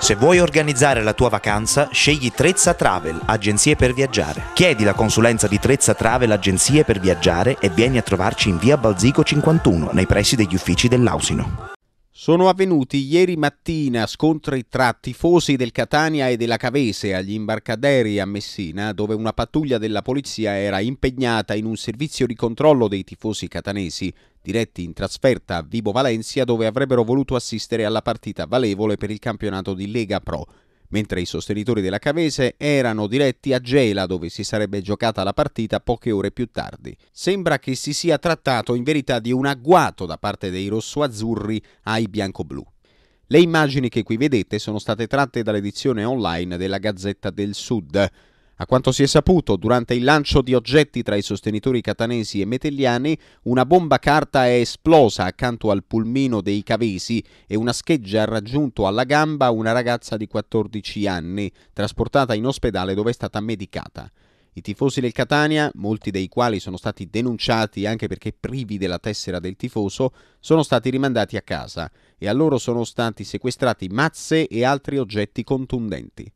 Se vuoi organizzare la tua vacanza, scegli Trezza Travel, agenzie per viaggiare. Chiedi la consulenza di Trezza Travel, agenzie per viaggiare e vieni a trovarci in via Balzico 51, nei pressi degli uffici dell'Ausino. Sono avvenuti ieri mattina scontri tra tifosi del Catania e della Cavese agli imbarcaderi a Messina, dove una pattuglia della polizia era impegnata in un servizio di controllo dei tifosi catanesi, diretti in trasferta a Vibo Valencia, dove avrebbero voluto assistere alla partita valevole per il campionato di Lega Pro mentre i sostenitori della Cavese erano diretti a Gela dove si sarebbe giocata la partita poche ore più tardi. Sembra che si sia trattato in verità di un agguato da parte dei rossoazzurri ai bianco-blu. Le immagini che qui vedete sono state tratte dall'edizione online della Gazzetta del Sud. A quanto si è saputo, durante il lancio di oggetti tra i sostenitori catanesi e metelliani, una bomba carta è esplosa accanto al pulmino dei cavesi e una scheggia ha raggiunto alla gamba una ragazza di 14 anni, trasportata in ospedale dove è stata medicata. I tifosi del Catania, molti dei quali sono stati denunciati anche perché privi della tessera del tifoso, sono stati rimandati a casa e a loro sono stati sequestrati mazze e altri oggetti contundenti.